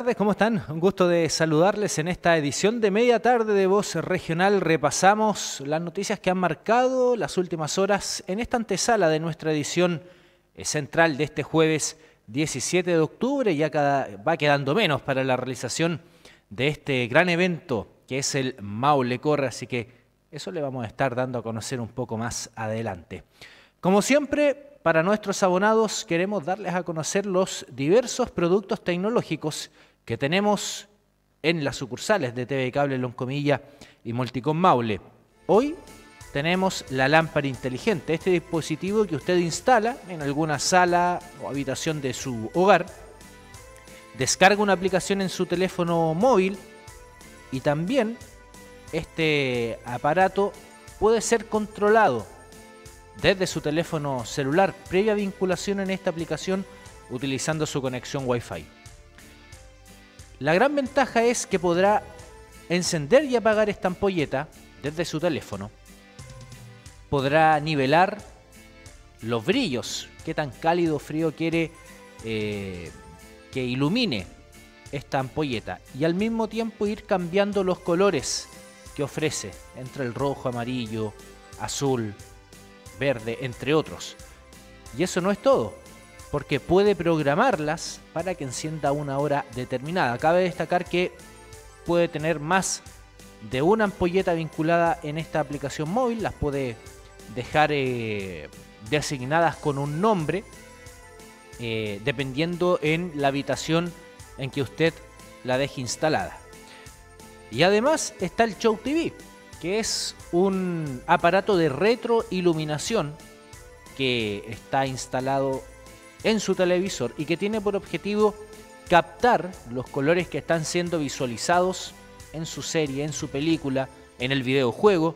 tardes, ¿cómo están? Un gusto de saludarles en esta edición de media tarde de Voz Regional. Repasamos las noticias que han marcado las últimas horas en esta antesala de nuestra edición eh, central de este jueves 17 de octubre. Ya cada, va quedando menos para la realización de este gran evento que es el Maule Corre, así que eso le vamos a estar dando a conocer un poco más adelante. Como siempre, para nuestros abonados queremos darles a conocer los diversos productos tecnológicos que tenemos en las sucursales de TV Cable Loncomilla y Multicom Maule. Hoy tenemos la lámpara inteligente, este dispositivo que usted instala en alguna sala o habitación de su hogar, descarga una aplicación en su teléfono móvil y también este aparato puede ser controlado desde su teléfono celular previa vinculación en esta aplicación utilizando su conexión Wi-Fi. La gran ventaja es que podrá encender y apagar esta ampolleta desde su teléfono. Podrá nivelar los brillos, qué tan cálido o frío quiere eh, que ilumine esta ampolleta y al mismo tiempo ir cambiando los colores que ofrece entre el rojo, amarillo, azul, verde, entre otros. Y eso no es todo, porque puede programarlas para que encienda una hora determinada. Cabe destacar que puede tener más de una ampolleta vinculada en esta aplicación móvil, las puede dejar eh, designadas con un nombre, eh, dependiendo en la habitación en que usted la deje instalada. Y además está el Show TV, que es un aparato de retroiluminación que está instalado en su televisor y que tiene por objetivo captar los colores que están siendo visualizados en su serie, en su película, en el videojuego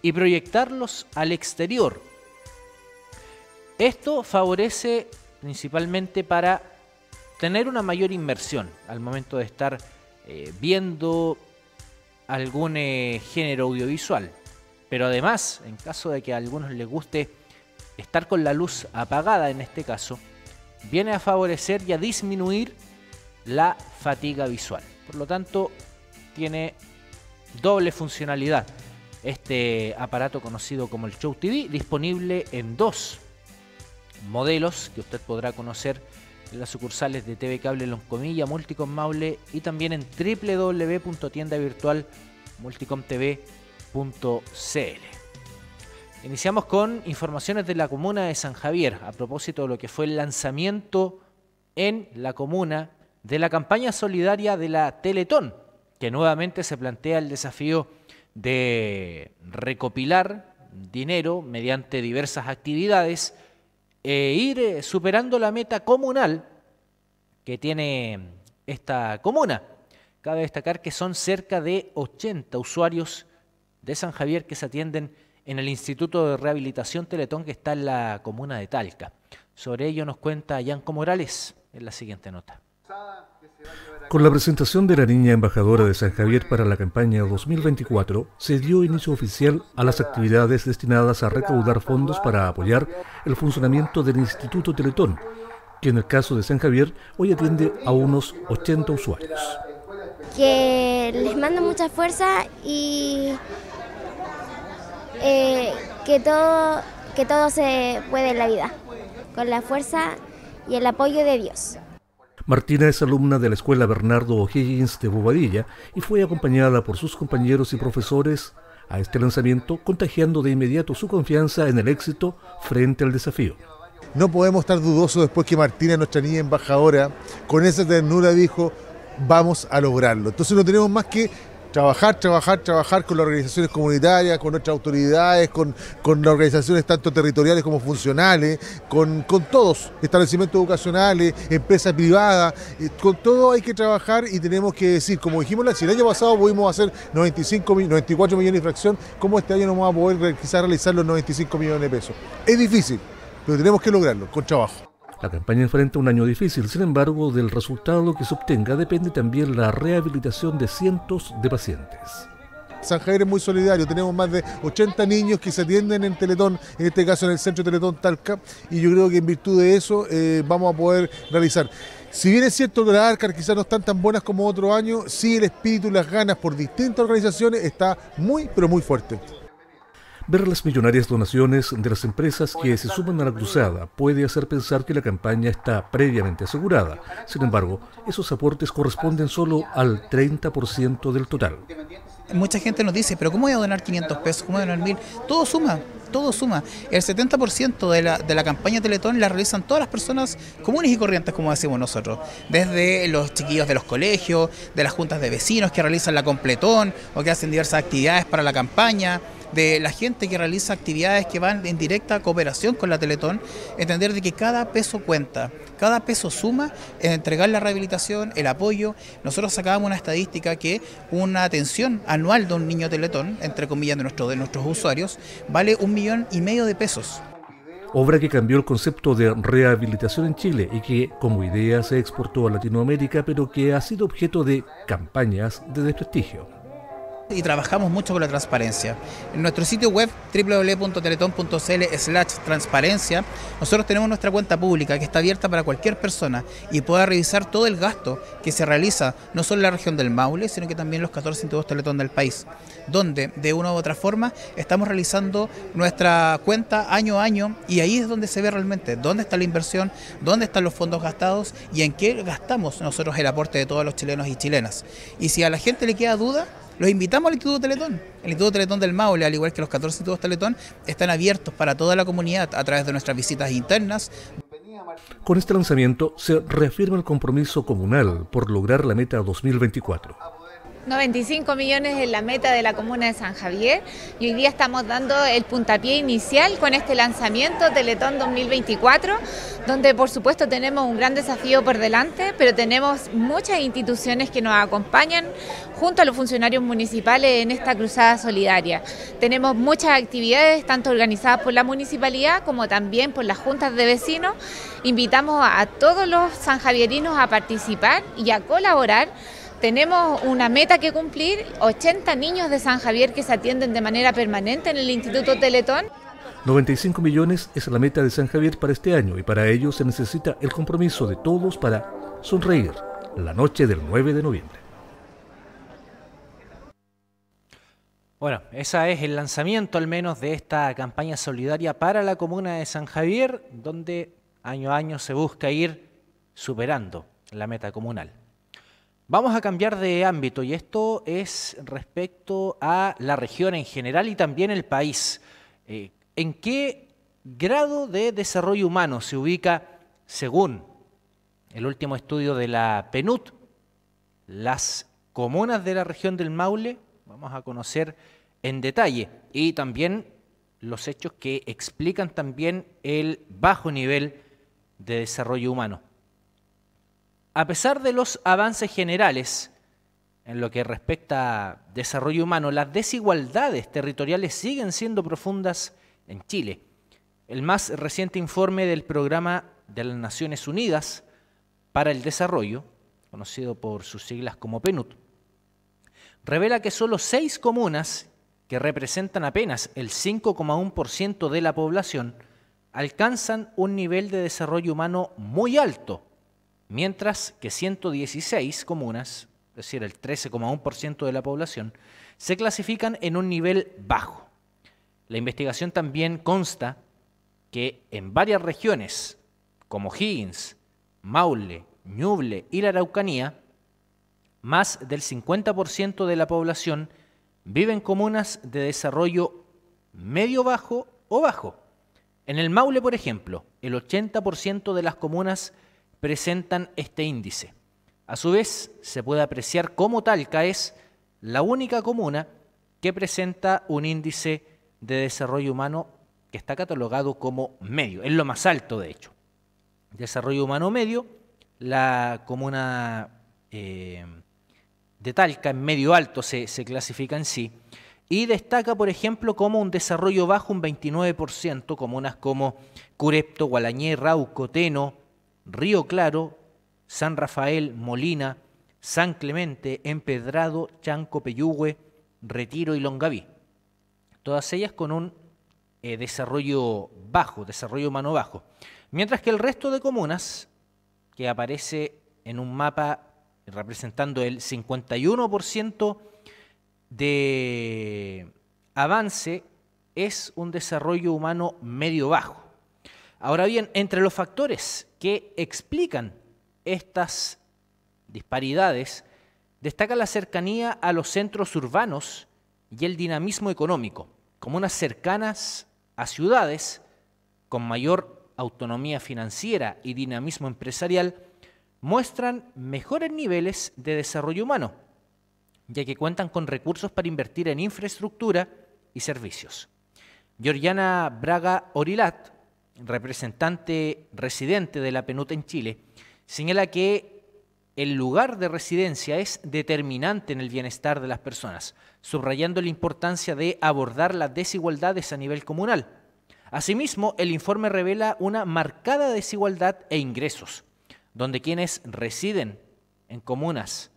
y proyectarlos al exterior. Esto favorece principalmente para tener una mayor inmersión al momento de estar eh, viendo, algún eh, género audiovisual. Pero además, en caso de que a algunos les guste estar con la luz apagada en este caso, viene a favorecer y a disminuir la fatiga visual. Por lo tanto, tiene doble funcionalidad este aparato conocido como el Show TV, disponible en dos modelos que usted podrá conocer en las sucursales de TV Cable Loncomilla, Multicom Maule y también en www.tiendavirtualmulticomtv.cl. Iniciamos con informaciones de la comuna de San Javier a propósito de lo que fue el lanzamiento en la comuna de la campaña solidaria de la Teletón, que nuevamente se plantea el desafío de recopilar dinero mediante diversas actividades e ir eh, superando la meta comunal que tiene esta comuna. Cabe destacar que son cerca de 80 usuarios de San Javier que se atienden en el Instituto de Rehabilitación Teletón que está en la comuna de Talca. Sobre ello nos cuenta Yanco Morales en la siguiente nota. Con la presentación de la niña embajadora de San Javier para la campaña 2024, se dio inicio oficial a las actividades destinadas a recaudar fondos para apoyar el funcionamiento del Instituto Teletón, que en el caso de San Javier hoy atiende a unos 80 usuarios. Que les mando mucha fuerza y eh, que, todo, que todo se puede en la vida, con la fuerza y el apoyo de Dios. Martina es alumna de la Escuela Bernardo O'Higgins de Bobadilla y fue acompañada por sus compañeros y profesores a este lanzamiento, contagiando de inmediato su confianza en el éxito frente al desafío. No podemos estar dudosos después que Martina, nuestra niña embajadora, con esa ternura dijo, vamos a lograrlo. Entonces no tenemos más que trabajar, trabajar, trabajar con las organizaciones comunitarias, con nuestras autoridades, con, con las organizaciones tanto territoriales como funcionales, con, todos, establecimientos educacionales, empresas privadas, eh, con todo hay que trabajar y tenemos que decir, como dijimos, si el año pasado pudimos hacer 95, 94 millones de fracción, ¿cómo este año no vamos a poder quizás realizar los 95 millones de pesos? Es difícil, pero tenemos que lograrlo con trabajo. La campaña enfrenta un año difícil, sin embargo, del resultado que se obtenga depende también la rehabilitación de cientos de pacientes. San Javier es muy solidario, tenemos más de 80 niños que se atienden en Teletón, en este caso en el centro Teletón Talca, y yo creo que en virtud de eso eh, vamos a poder realizar. Si bien es cierto que las arcas quizás no están tan buenas como otro año, sí el espíritu y las ganas por distintas organizaciones está muy, pero muy fuerte. Ver las millonarias donaciones de las empresas que se suman a la cruzada puede hacer pensar que la campaña está previamente asegurada. Sin embargo, esos aportes corresponden solo al 30% del total. Mucha gente nos dice, pero ¿cómo voy a donar 500 pesos? ¿Cómo voy a donar 1000? Todo suma, todo suma. El 70% de la, de la campaña Teletón la realizan todas las personas comunes y corrientes, como decimos nosotros. Desde los chiquillos de los colegios, de las juntas de vecinos que realizan la completón o que hacen diversas actividades para la campaña de la gente que realiza actividades que van en directa cooperación con la Teletón, entender de que cada peso cuenta, cada peso suma en entregar la rehabilitación, el apoyo. Nosotros sacábamos una estadística que una atención anual de un niño Teletón, entre comillas de, de nuestros usuarios, vale un millón y medio de pesos obra que cambió el concepto de rehabilitación en Chile y que como idea se exportó a Latinoamérica, pero que ha sido objeto de campañas de desprestigio y trabajamos mucho con la transparencia. En nuestro sitio web www.teletón.cl slash transparencia, nosotros tenemos nuestra cuenta pública que está abierta para cualquier persona y pueda revisar todo el gasto que se realiza no solo en la región del Maule, sino que también en los 14 institutos Teletón del país, donde de una u otra forma estamos realizando nuestra cuenta año a año y ahí es donde se ve realmente dónde está la inversión, dónde están los fondos gastados y en qué gastamos nosotros el aporte de todos los chilenos y chilenas. Y si a la gente le queda duda, los invitamos al Instituto Teletón. El Instituto Teletón del Maule, al igual que los 14 institutos Teletón, están abiertos para toda la comunidad a través de nuestras visitas internas. Con este lanzamiento se reafirma el compromiso comunal por lograr la meta 2024. 95 millones es la meta de la comuna de San Javier y hoy día estamos dando el puntapié inicial con este lanzamiento Teletón 2024, donde por supuesto tenemos un gran desafío por delante, pero tenemos muchas instituciones que nos acompañan junto a los funcionarios municipales en esta cruzada solidaria. Tenemos muchas actividades, tanto organizadas por la municipalidad como también por las juntas de vecinos. Invitamos a todos los sanjavierinos a participar y a colaborar tenemos una meta que cumplir, 80 niños de San Javier que se atienden de manera permanente en el Instituto Teletón. 95 millones es la meta de San Javier para este año y para ello se necesita el compromiso de todos para sonreír la noche del 9 de noviembre. Bueno, ese es el lanzamiento al menos de esta campaña solidaria para la comuna de San Javier, donde año a año se busca ir superando la meta comunal. Vamos a cambiar de ámbito y esto es respecto a la región en general y también el país. Eh, ¿En qué grado de desarrollo humano se ubica, según el último estudio de la PNUD, las comunas de la región del Maule? Vamos a conocer en detalle y también los hechos que explican también el bajo nivel de desarrollo humano a pesar de los avances generales en lo que respecta a desarrollo humano, las desigualdades territoriales siguen siendo profundas en Chile. El más reciente informe del Programa de las Naciones Unidas para el Desarrollo, conocido por sus siglas como PNUD, revela que solo seis comunas, que representan apenas el 5,1% de la población, alcanzan un nivel de desarrollo humano muy alto mientras que 116 comunas, es decir, el 13,1% de la población, se clasifican en un nivel bajo. La investigación también consta que en varias regiones, como Higgins, Maule, Ñuble y la Araucanía, más del 50% de la población vive en comunas de desarrollo medio bajo o bajo. En el Maule, por ejemplo, el 80% de las comunas presentan este índice. A su vez, se puede apreciar cómo Talca es la única comuna que presenta un índice de desarrollo humano que está catalogado como medio, es lo más alto de hecho. Desarrollo humano medio, la comuna eh, de Talca en medio alto se, se clasifica en sí, y destaca, por ejemplo, como un desarrollo bajo un 29%, comunas como Curepto, Gualañé, Rauco, Teno, Río Claro, San Rafael, Molina, San Clemente, Empedrado, Chanco, Peyúgue, Retiro y Longaví. Todas ellas con un eh, desarrollo bajo, desarrollo humano bajo. Mientras que el resto de comunas, que aparece en un mapa representando el 51% de avance, es un desarrollo humano medio bajo. Ahora bien, entre los factores que explican estas disparidades destaca la cercanía a los centros urbanos y el dinamismo económico, como unas cercanas a ciudades con mayor autonomía financiera y dinamismo empresarial muestran mejores niveles de desarrollo humano, ya que cuentan con recursos para invertir en infraestructura y servicios. Georgiana Braga Orilat, representante residente de la penuta en Chile, señala que el lugar de residencia es determinante en el bienestar de las personas, subrayando la importancia de abordar las desigualdades a nivel comunal. Asimismo, el informe revela una marcada desigualdad e ingresos, donde quienes residen en comunas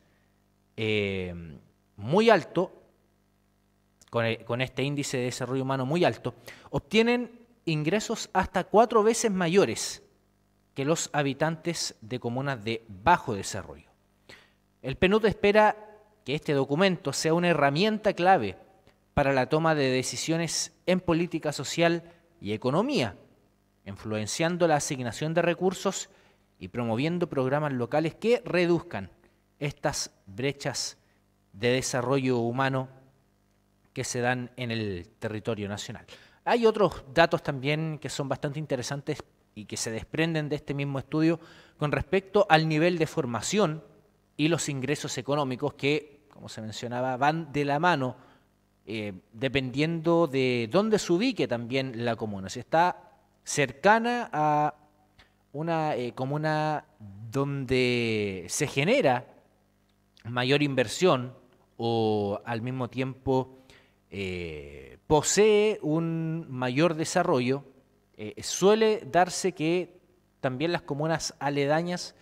eh, muy alto, con, e, con este índice de desarrollo humano muy alto, obtienen ingresos hasta cuatro veces mayores que los habitantes de comunas de bajo desarrollo. El PNUD espera que este documento sea una herramienta clave para la toma de decisiones en política social y economía, influenciando la asignación de recursos y promoviendo programas locales que reduzcan estas brechas de desarrollo humano que se dan en el territorio nacional. Hay otros datos también que son bastante interesantes y que se desprenden de este mismo estudio con respecto al nivel de formación y los ingresos económicos que, como se mencionaba, van de la mano eh, dependiendo de dónde se ubique también la comuna. Si está cercana a una eh, comuna donde se genera mayor inversión o al mismo tiempo eh, posee un mayor desarrollo. Eh, suele darse que también las comunas aledañas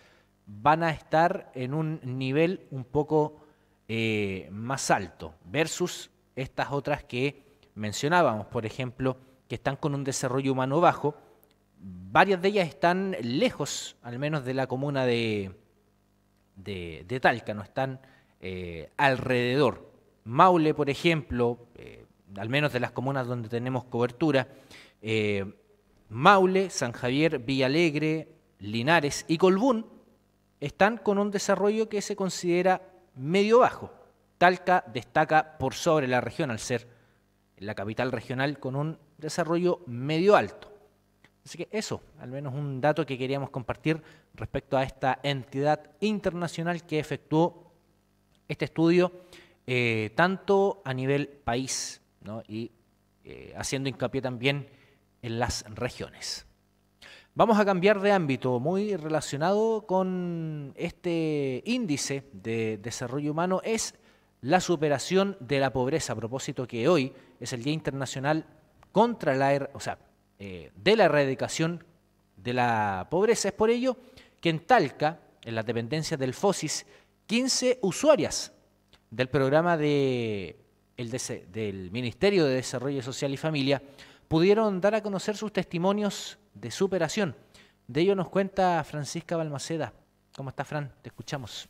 van a estar en un nivel un poco eh, más alto versus estas otras que mencionábamos, por ejemplo, que están con un desarrollo humano bajo. Varias de ellas están lejos, al menos de la comuna de, de, de Talca, no están alrededor Maule, por ejemplo, eh, al menos de las comunas donde tenemos cobertura, eh, Maule, San Javier, Villalegre, Linares y Colbún están con un desarrollo que se considera medio bajo. Talca destaca por sobre la región al ser la capital regional con un desarrollo medio alto. Así que eso, al menos un dato que queríamos compartir respecto a esta entidad internacional que efectuó este estudio eh, tanto a nivel país y eh, haciendo hincapié también en las regiones. Vamos a cambiar de ámbito muy relacionado con este índice de desarrollo humano es la superación de la pobreza, a propósito que hoy es el Día Internacional contra la, er-, o sea, eh, de la erradicación de la pobreza. Es por ello que en Talca, en la dependencia del FOSIS, 15 usuarias del programa de, el del Ministerio de Desarrollo Social y Familia pudieron dar a conocer sus testimonios de superación. De ello nos cuenta Francisca Balmaceda. ¿Cómo está, Fran? Te escuchamos.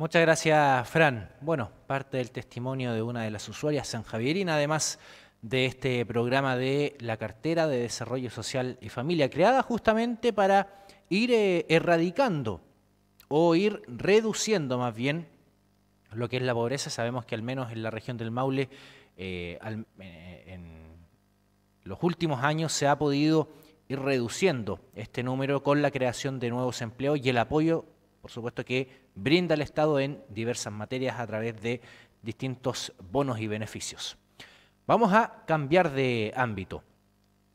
Muchas gracias, Fran. Bueno, parte del testimonio de una de las usuarias San Javierín, además de este programa de la cartera de desarrollo social y familia, creada justamente para ir eh, erradicando o ir reduciendo más bien lo que es la pobreza. Sabemos que al menos en la región del Maule, eh, eh, en los últimos años se ha podido ir reduciendo este número con la creación de nuevos empleos y el apoyo, por supuesto, que brinda el Estado en diversas materias a través de distintos bonos y beneficios. Vamos a cambiar de ámbito.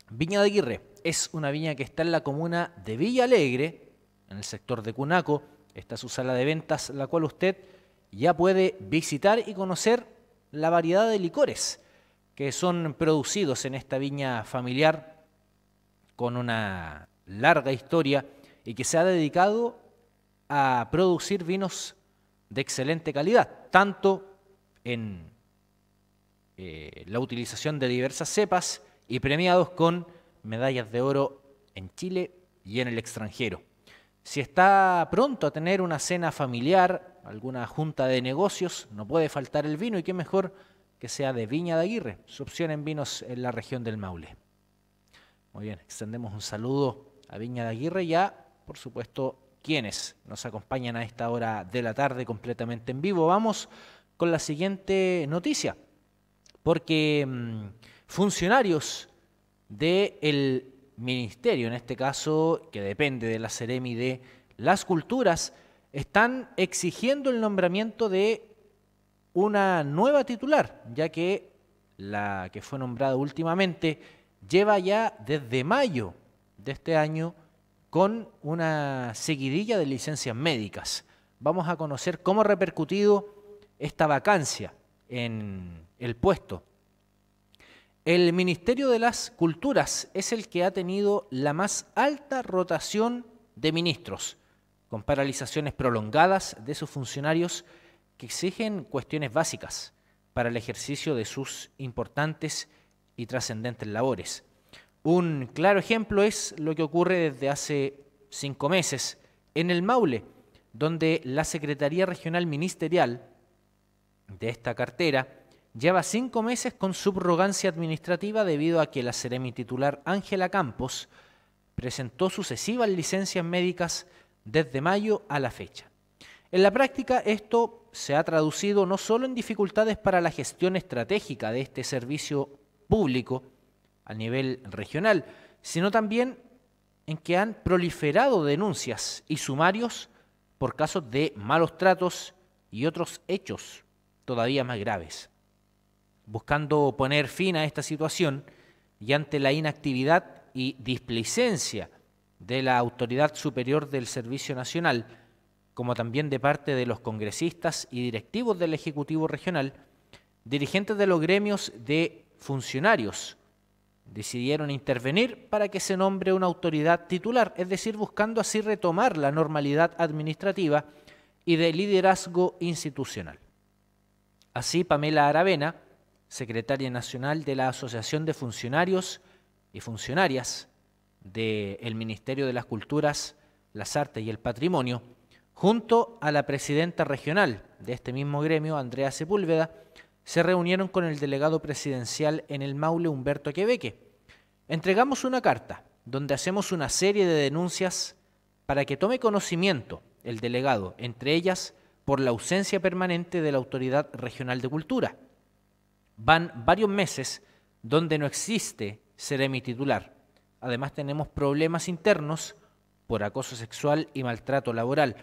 Viña de Aguirre es una viña que está en la comuna de Villa Alegre, en el sector de Cunaco. Está su sala de ventas, la cual usted ya puede visitar y conocer la variedad de licores que son producidos en esta viña familiar con una larga historia y que se ha dedicado a producir vinos de excelente calidad, tanto en eh, la utilización de diversas cepas y premiados con medallas de oro en Chile y en el extranjero. Si está pronto a tener una cena familiar, alguna junta de negocios, no puede faltar el vino y qué mejor que sea de Viña de Aguirre, su opción en vinos en la región del Maule. Muy bien, extendemos un saludo a Viña de Aguirre y a, por supuesto, quienes nos acompañan a esta hora de la tarde completamente en vivo. Vamos con la siguiente noticia, porque mm, funcionarios del ministerio, en este caso que depende de la Ceremi de las Culturas, están exigiendo el nombramiento de una nueva titular, ya que la que fue nombrada últimamente lleva ya desde mayo de este año con una seguidilla de licencias médicas. Vamos a conocer cómo ha repercutido esta vacancia en el puesto. El Ministerio de las Culturas es el que ha tenido la más alta rotación de ministros, con paralizaciones prolongadas de sus funcionarios que exigen cuestiones básicas para el ejercicio de sus importantes y trascendentes labores. Un claro ejemplo es lo que ocurre desde hace cinco meses en el Maule, donde la Secretaría Regional Ministerial de esta cartera lleva cinco meses con subrogancia administrativa debido a que la Seremi titular Ángela Campos presentó sucesivas licencias médicas desde mayo a la fecha. En la práctica esto se ha traducido no solo en dificultades para la gestión estratégica de este servicio público, a nivel regional, sino también en que han proliferado denuncias y sumarios por casos de malos tratos y otros hechos todavía más graves. Buscando poner fin a esta situación y ante la inactividad y displicencia de la autoridad superior del Servicio Nacional, como también de parte de los congresistas y directivos del Ejecutivo Regional, dirigentes de los gremios de funcionarios decidieron intervenir para que se nombre una autoridad titular, es decir, buscando así retomar la normalidad administrativa y de liderazgo institucional. Así, Pamela Aravena, secretaria nacional de la Asociación de Funcionarios y Funcionarias del Ministerio de las Culturas, las Artes y el Patrimonio, junto a la presidenta regional de este mismo gremio, Andrea Sepúlveda, se reunieron con el delegado presidencial en el Maule, Humberto Quebeque, entregamos una carta donde hacemos una serie de denuncias para que tome conocimiento el delegado, entre ellas por la ausencia permanente de la Autoridad Regional de Cultura. Van varios meses donde no existe seremi titular. Además tenemos problemas internos por acoso sexual y maltrato laboral.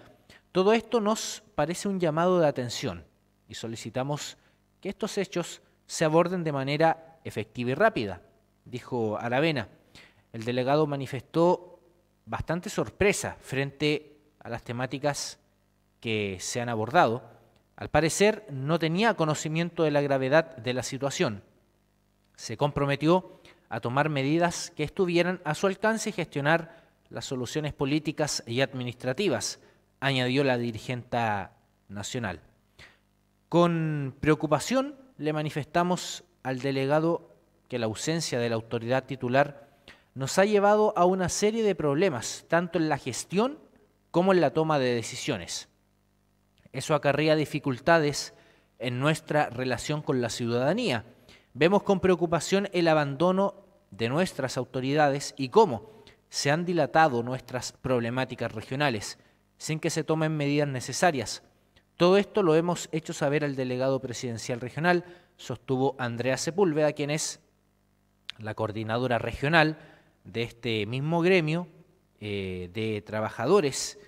Todo esto nos parece un llamado de atención y solicitamos que estos hechos se aborden de manera efectiva y rápida dijo Aravena. El delegado manifestó bastante sorpresa frente a las temáticas que se han abordado. Al parecer no tenía conocimiento de la gravedad de la situación. Se comprometió a tomar medidas que estuvieran a su alcance y gestionar las soluciones políticas y administrativas, añadió la dirigente nacional. Con preocupación le manifestamos al delegado que la ausencia de la autoridad titular nos ha llevado a una serie de problemas, tanto en la gestión como en la toma de decisiones. Eso acarrea dificultades en nuestra relación con la ciudadanía. Vemos con preocupación el abandono de nuestras autoridades y cómo se han dilatado nuestras problemáticas regionales, sin que se tomen medidas necesarias. Todo esto lo hemos hecho saber al delegado presidencial regional, sostuvo Andrea Sepúlveda, quien es la coordinadora regional de este mismo gremio eh, de trabajadores,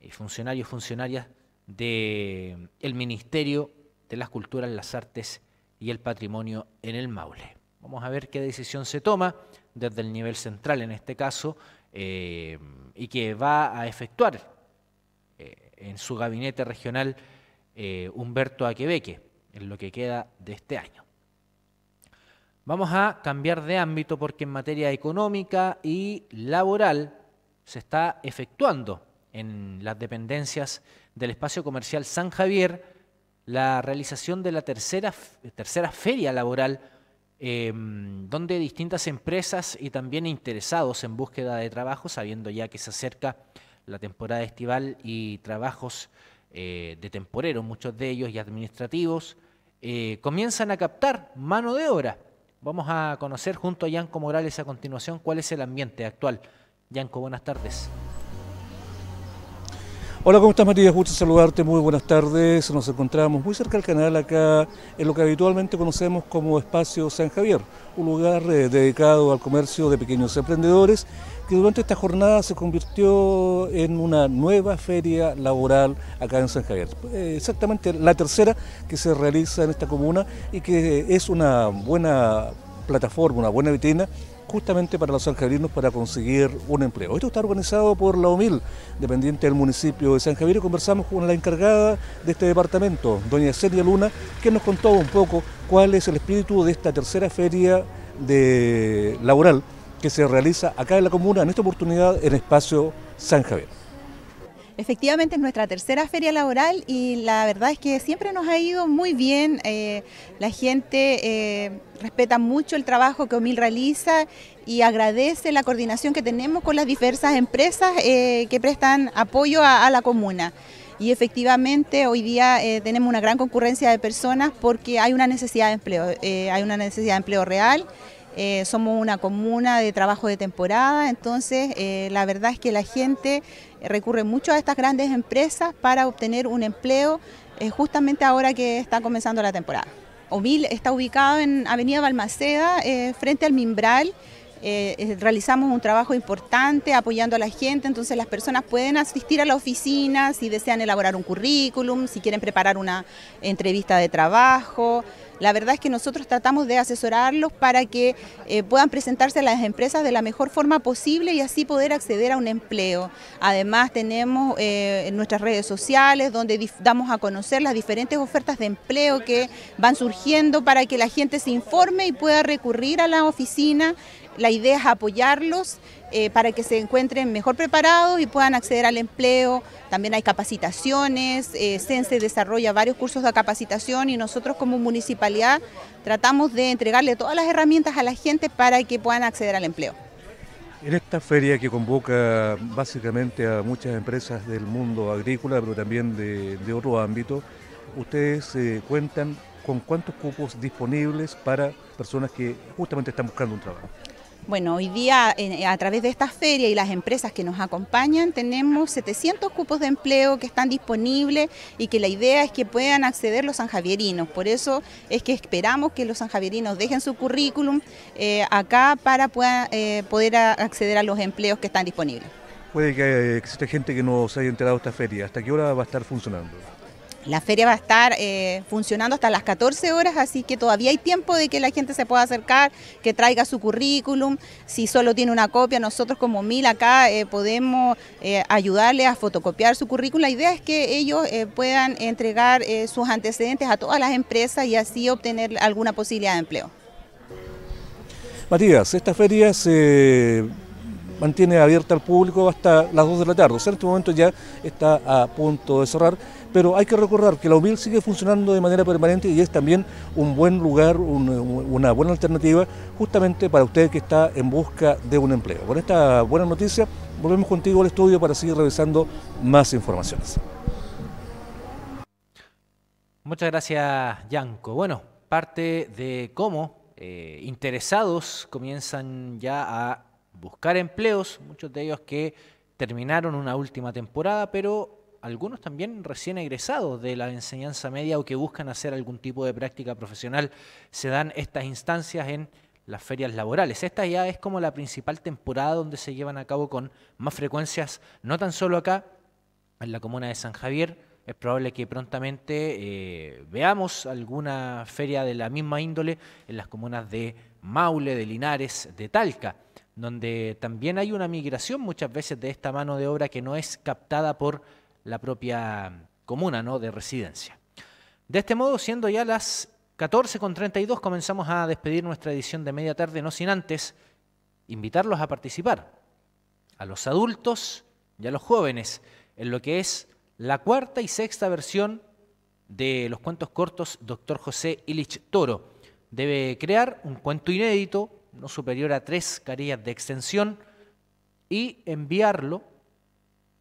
y eh, funcionarios, y funcionarias del mm, Ministerio de las Culturas, las Artes y el Patrimonio en el Maule. Vamos a ver qué decisión se toma desde el nivel central en este caso eh, y que va a efectuar en su gabinete regional Humberto Aquebeque en lo que queda de este año. Vamos a cambiar de ámbito porque en materia económica y laboral se está efectuando en las dependencias del espacio comercial San Javier la realización de la tercera, tercera feria laboral em, donde distintas empresas y también interesados en búsqueda de trabajo, sabiendo ya que se acerca la temporada estival y trabajos eh, de temporeros, muchos de ellos y administrativos, eh, comienzan a captar mano de obra. Vamos a conocer junto a Yanco Morales a continuación cuál es el ambiente actual. Yanco, buenas tardes. Hola, ¿cómo estás Matías? Gusto saludarte, muy buenas tardes. Nos encontramos muy cerca del canal acá en lo que habitualmente conocemos como Espacio San Javier, un lugar eh, dedicado al comercio de pequeños emprendedores que durante esta jornada se convirtió en una nueva feria laboral acá en San Javier. Eh, exactamente la tercera que se realiza en esta comuna y que es una buena plataforma, una buena vitrina justamente para los sanjavierinos para conseguir un empleo. Esto está organizado por la OMIL, dependiente del municipio de San Javier, y conversamos con la encargada de este departamento, doña Celia Luna, que nos contó un poco cuál es el espíritu de esta tercera feria laboral que se realiza acá en la comuna, en esta oportunidad en Espacio San Javier. Efectivamente es nuestra tercera feria laboral y la verdad es que siempre nos ha ido muy bien. Eh, la gente eh, respeta mucho el trabajo que OMIL realiza y agradece la coordinación que tenemos con las diversas empresas eh, que prestan apoyo a, la comuna y efectivamente hoy día tenemos una gran concurrencia de personas porque hay una necesidad de empleo, hay una necesidad de empleo real eh, somos una comuna de trabajo de temporada, entonces eh, la verdad es que la gente recurre mucho a estas grandes empresas para obtener un empleo eh, justamente ahora que está comenzando la temporada. Ovil está ubicado en Avenida Balmaceda, frente al Mimbral. realizamos un trabajo importante apoyando a la gente, entonces las personas pueden asistir a la oficina si desean elaborar un currículum, si quieren preparar una entrevista de trabajo. La verdad es que nosotros tratamos de asesorarlos para que eh, puedan presentarse a las empresas de la mejor forma posible y así poder acceder a un empleo. Además tenemos eh, nuestras redes sociales donde damos a conocer las diferentes ofertas de empleo que van surgiendo para que la gente se informe y pueda recurrir a la oficina la idea es apoyarlos eh, para que se encuentren mejor preparados y puedan acceder al empleo. También hay capacitaciones, eh, CENSE desarrolla varios cursos de capacitación y nosotros como municipalidad tratamos de entregarle todas las herramientas a la gente para que puedan acceder al empleo. En esta feria que convoca básicamente a muchas empresas del mundo agrícola, pero también de, otro ámbito, ustedes eh, cuentan con cuántos cupos disponibles para personas que justamente están buscando un trabajo. Bueno, hoy día a través de esta feria y las empresas que nos acompañan tenemos 700 cupos de empleo que están disponibles y que la idea es que puedan acceder los sanjavierinos. Por eso es que esperamos que los sanjavierinos dejen su currículum eh, acá para eh, poder acceder a los empleos que están disponibles. Puede que eh, exista gente que no se haya enterado de esta feria. ¿Hasta qué hora va a estar funcionando? La feria va a estar eh, funcionando hasta las 14 horas, así que todavía hay tiempo de que la gente se pueda acercar, que traiga su currículum. Si solo tiene una copia, nosotros como MIL acá eh, podemos eh, ayudarle a fotocopiar su currículum. La idea es que ellos puedan entregar sus antecedentes a todas las empresas y así obtener alguna posibilidad de empleo. Matías, esta feria se mantiene abierta al público hasta las 2 de la tarde. O sea, en este momento ya está a punto de cerrar, pero hay que recordar que la UMIL sigue funcionando de manera permanente y es también un buen lugar, una buena alternativa justamente para usted que está en busca de un empleo. Con esta buena noticia, volvemos contigo al estudio para seguir revisando más informaciones. Muchas gracias, Yanko. Bueno, parte de cómo eh, interesados comienzan ya a buscar empleos, muchos de ellos que terminaron una última temporada, pero algunos también recién egresados de la enseñanza media o que buscan hacer algún tipo de práctica profesional, se dan estas instancias en las ferias laborales. Esta ya es como la principal temporada donde se llevan a cabo con más frecuencias, no tan solo acá, en la comuna de San Javier. Es probable que prontamente eh, veamos alguna feria de la misma índole en las comunas de Maule, de Linares, de Talca donde también hay una migración muchas veces de esta mano de obra que no es captada por la propia comuna ¿no? de residencia. De este modo, siendo ya las 14.32, comenzamos a despedir nuestra edición de media tarde, no sin antes invitarlos a participar, a los adultos y a los jóvenes, en lo que es la cuarta y sexta versión de los cuentos cortos Doctor José Illich Toro. Debe crear un cuento inédito no superior a tres carillas de extensión y enviarlo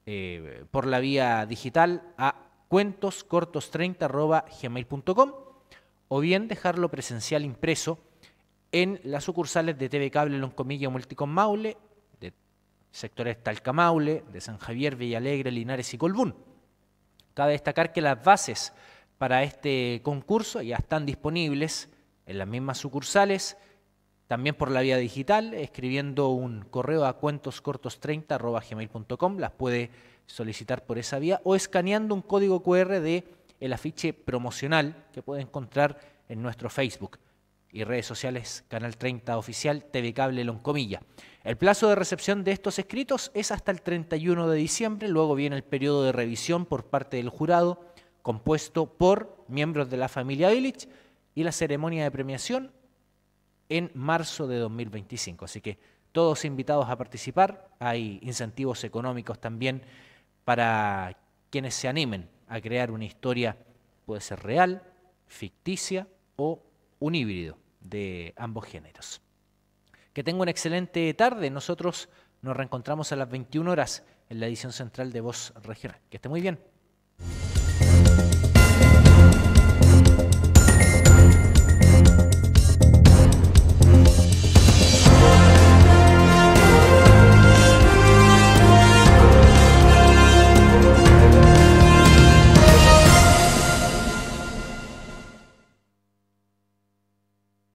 eh, por la vía digital a cuentoscortos30.gmail.com o bien dejarlo presencial impreso en las sucursales de TV Cable Loncomilla Multicom Maule, de sectores Talcamaule, de San Javier, Villalegre, Linares y Colbún. Cabe destacar que las bases para este concurso ya están disponibles en las mismas sucursales también por la vía digital, escribiendo un correo a cuentoscortos30.gmail.com, las puede solicitar por esa vía, o escaneando un código QR de el afiche promocional que puede encontrar en nuestro Facebook y redes sociales Canal 30 Oficial, TV Cable Loncomilla. El plazo de recepción de estos escritos es hasta el 31 de diciembre, luego viene el periodo de revisión por parte del jurado, compuesto por miembros de la familia Illich, y la ceremonia de premiación en marzo de 2025. Así que todos invitados a participar, hay incentivos económicos también para quienes se animen a crear una historia, puede ser real, ficticia o un híbrido de ambos géneros. Que tenga una excelente tarde. Nosotros nos reencontramos a las 21 horas en la edición central de Voz Regional. Que esté muy bien.